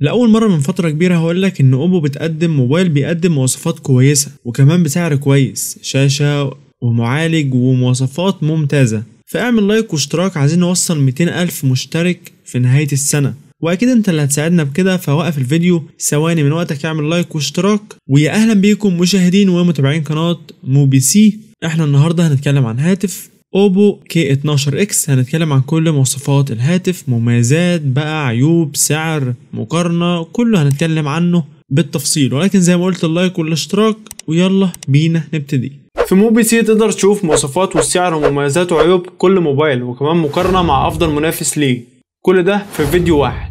لأول مرة من فترة كبيرة هقول لك إن أوبو بتقدم موبايل بيقدم مواصفات كويسة وكمان بسعر كويس شاشة ومعالج ومواصفات ممتازة فاعمل لايك واشتراك عايزين نوصل 200 ألف مشترك في نهاية السنة واكيد انت اللي هتساعدنا بكده فوقف الفيديو ثواني من وقتك اعمل لايك واشتراك ويا اهلا بيكم مشاهدين ومتابعين قناه موبي سي احنا النهارده هنتكلم عن هاتف اوبو كي 12 اكس هنتكلم عن كل مواصفات الهاتف مميزات بقى عيوب سعر مقارنة كله هنتكلم عنه بالتفصيل ولكن زي ما قلت اللايك والاشتراك ويلا بينا نبتدي في موبي سي تقدر تشوف مواصفات والسعر ومميزات وعيوب كل موبايل وكمان مقارنة مع أفضل منافس ليه كل ده في فيديو واحد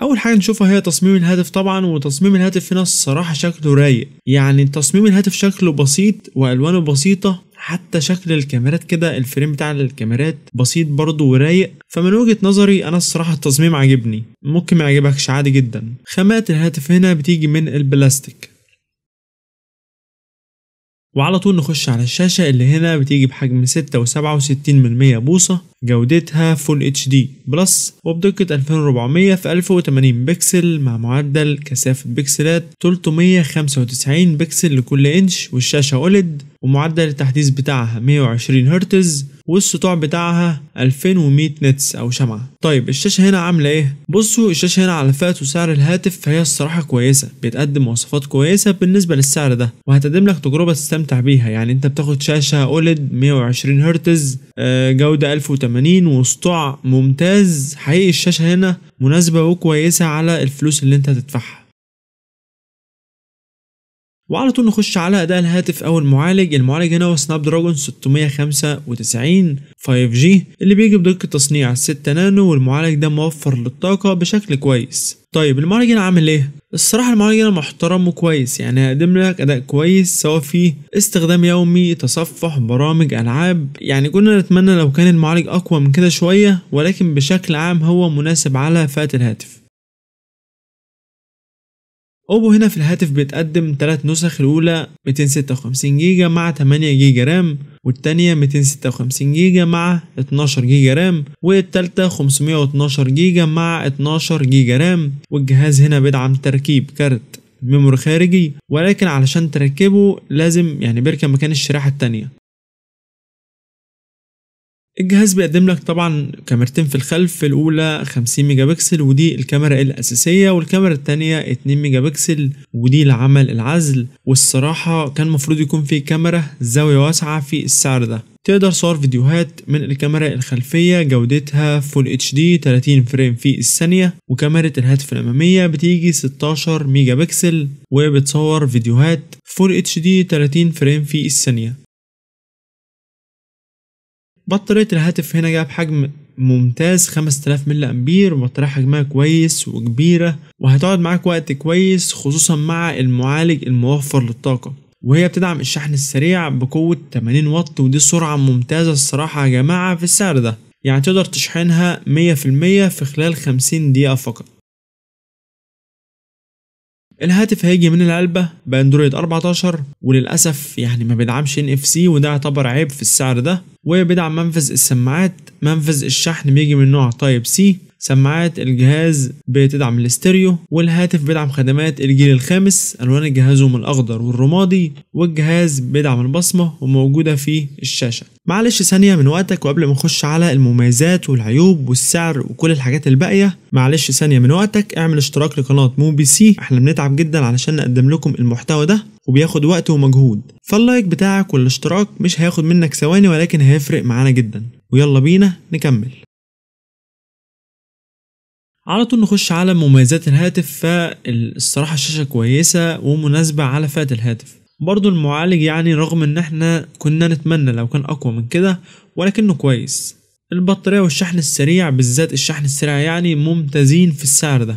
اول حاجه نشوفها هي تصميم الهاتف طبعا وتصميم الهاتف هنا الصراحه شكله رايق يعني تصميم الهاتف شكله بسيط والوانه بسيطه حتى شكل الكاميرات كده الفريم بتاع الكاميرات بسيط برضه ورايق فمن وجهة نظري انا الصراحة التصميم عاجبني ممكن ما يعجبكش عادي جدا خامات الهاتف هنا بتيجي من البلاستيك وعلى طول نخش على الشاشة اللي هنا بتيجي بحجم 66 و67 بوصة جودتها Full HD دي بلس وبدقة 2400 في 1080 بكسل مع معدل كثافة بكسلات 395 بكسل لكل انش والشاشة OLED ومعدل التحديث بتاعها 120 هرتز والسطوع بتاعها 2100 نتس او شمعة طيب الشاشة هنا عاملة ايه بصوا الشاشة هنا على فئة وسعر الهاتف فهي الصراحة كويسة بتقدم مواصفات كويسة بالنسبة للسعر ده وهتقدم لك تجربة تستمتع بيها يعني انت بتاخد شاشة اولد 120 هرتز آه، جودة 1080 وسطوع ممتاز حقيقي الشاشة هنا مناسبة وكويسة على الفلوس اللي انت هتدفعها وعلى طول نخش على اداء الهاتف او المعالج المعالج هنا هو سناب دراجون 695 5G اللي بيجي بدقة تصنيع 6 نانو والمعالج ده موفر للطاقة بشكل كويس طيب المعالج هنا عامل ايه؟ الصراحة المعالج هنا محترم وكويس يعني هيقدم لك أداء كويس سواء في استخدام يومي تصفح برامج ألعاب يعني كنا نتمنى لو كان المعالج أقوى من كده شوية ولكن بشكل عام هو مناسب على فئة الهاتف اوبو هنا في الهاتف بتقدم تلات نسخ الاولى 256 جيجا مع 8 جيجا رام والتانية 256 جيجا مع 12 جيجا رام والتالتة 512 جيجا مع 12 جيجا رام والجهاز هنا بيدعم تركيب كارت ميموري خارجي ولكن علشان تركبه لازم يعني بيركب مكان الشريحة التانية الجهاز بيقدم لك طبعا كاميرتين في الخلف الاولى 50 ميجا بكسل ودي الكاميرا الاساسيه والكاميرا الثانيه 2 ميجا بكسل ودي لعمل العزل والصراحه كان المفروض يكون في كاميرا زاويه واسعه في السعر ده تقدر صور فيديوهات من الكاميرا الخلفية جودتها فول اتش دي 30 فريم في الثانية وكاميرا الهاتف الأمامية بتيجي 16 ميجا بكسل وبتصور فيديوهات فول اتش دي 30 فريم في الثانية بطارية الهاتف هنا جايب حجم ممتاز 5000 ملي امبير وبطارية حجمها كويس وكبيرة وهتقعد معاك وقت كويس خصوصا مع المعالج الموفر للطاقة وهي بتدعم الشحن السريع بقوة 80 واط ودي سرعة ممتازة الصراحة يا جماعة في السعر ده يعني تقدر تشحنها 100% في خلال 50 دقيقة فقط الهاتف هيجي من العلبة باندرويد 14 وللأسف يعني ما بيدعمش ان اف سي وده يعتبر عيب في السعر ده وبيدعم منفذ السماعات منفذ الشحن بيجي من نوع تايب سي سماعات الجهاز بتدعم الاستيريو والهاتف بيدعم خدمات الجيل الخامس الوان الجهاز هم الاخضر والرمادي والجهاز بيدعم البصمه وموجوده في الشاشه معلش ثانيه من وقتك وقبل ما نخش على المميزات والعيوب والسعر وكل الحاجات الباقيه معلش ثانيه من وقتك اعمل اشتراك لقناه مو بي سي احنا بنتعب جدا علشان نقدم لكم المحتوى ده وبياخد وقت ومجهود فاللايك بتاعك والاشتراك مش هياخد منك ثواني ولكن هيفرق معانا جدا ويلا بينا نكمل على طول نخش على مميزات الهاتف فالصراحة الشاشة كويسة ومناسبة على فئة الهاتف برضو المعالج يعني رغم ان احنا كنا نتمنى لو كان اقوى من كده ولكنه كويس البطارية والشحن السريع بالذات الشحن السريع يعني ممتازين في السعر ده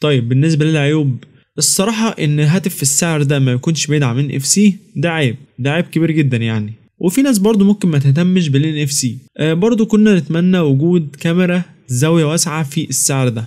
طيب بالنسبة للعيوب الصراحة ان هاتف في السعر ده ما يكونش بيدعم من اف سي ده عيب ده عيب كبير جدا يعني وفي ناس برضو ممكن ما تهتمش بالان اف آه، سي برضو كنا نتمنى وجود كاميرا زاوية واسعة في السعر ده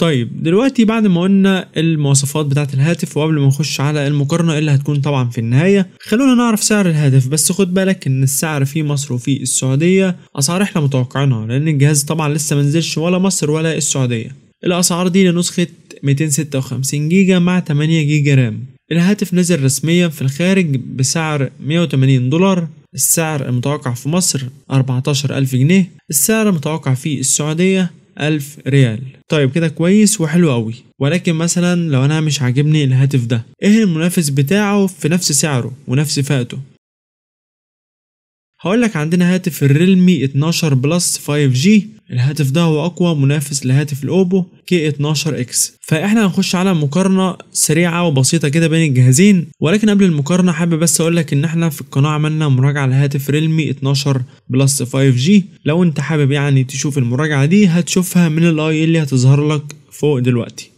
طيب دلوقتي بعد ما قلنا المواصفات بتاعة الهاتف وقبل ما نخش على المقارنة اللي هتكون طبعا في النهاية خلونا نعرف سعر الهاتف بس خد بالك ان السعر في مصر وفي السعودية اسعار احنا متوقعينها لان الجهاز طبعا لسه منزلش ولا مصر ولا السعودية الاسعار دي لنسخة 256 جيجا مع 8 جيجا رام الهاتف نزل رسميا في الخارج بسعر 180 دولار السعر المتوقع في مصر 14000 جنيه السعر المتوقع في السعودية 1000 ريال طيب كده كويس وحلو قوي ولكن مثلا لو انا مش عاجبني الهاتف ده ايه المنافس بتاعه في نفس سعره ونفس فئته هقولك عندنا هاتف الريلمي 12 بلس 5G الهاتف ده هو أقوى منافس لهاتف الاوبو كي 12 اكس فإحنا هنخش على مقارنة سريعة وبسيطة كده بين الجهازين ولكن قبل المقارنة حابب بس اقول لك إن إحنا في القناة عملنا مراجعة لهاتف ريلمي 12 بلس 5 جي لو أنت حابب يعني تشوف المراجعة دي هتشوفها من الآي اللي هتظهر لك فوق دلوقتي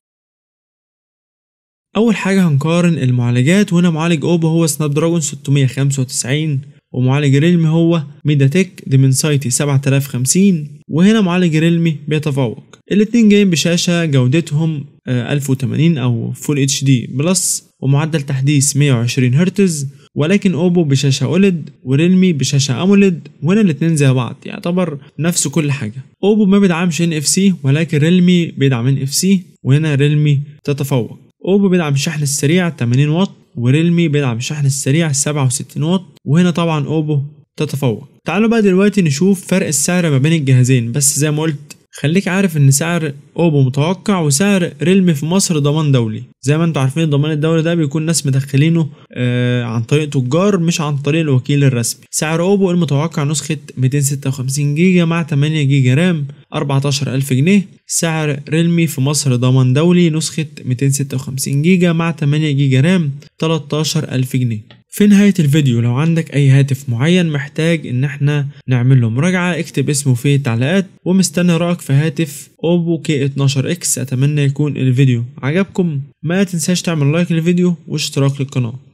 أول حاجة هنقارن المعالجات وهنا معالج أوبو هو سناب دراجون 695 ومعالج ريلمي هو ميداتك ديمنسايتي 7050 وهنا معالج ريلمي بيتفوق الاتنين جايين بشاشة جودتهم 1080 آه، او فول اتش دي بلس ومعدل تحديث 120 هرتز ولكن اوبو بشاشة اولد وريلمي بشاشة اموليد وهنا الاتنين زي بعض يعتبر نفس كل حاجة اوبو ما بيدعمش ان اف سي ولكن ريلمي بيدعم ان اف سي وهنا ريلمي تتفوق اوبو بيدعم الشحن السريع 80 واط وريلمي بيدعم الشحن السريع 67 واط وهنا طبعا اوبو تتفوق تعالوا بقى دلوقتي نشوف فرق السعر ما بين الجهازين بس زي ما قلت خليك عارف ان سعر اوبو متوقع وسعر ريلمي في مصر ضمان دولي زي ما انتوا عارفين الضمان الدولي ده بيكون ناس مدخلينه آه عن طريق تجار مش عن طريق الوكيل الرسمي سعر اوبو المتوقع نسخة 256 جيجا مع 8 جيجا رام 14000 جنيه سعر ريلمي في مصر ضمان دولي نسخة 256 جيجا مع 8 جيجا رام 13000 جنيه في نهاية الفيديو لو عندك أي هاتف معين محتاج إن احنا نعمل له مراجعة اكتب اسمه في التعليقات ومستني رأيك في هاتف أوبو كي 12 اكس أتمنى يكون الفيديو عجبكم ما تنساش تعمل لايك للفيديو واشتراك للقناة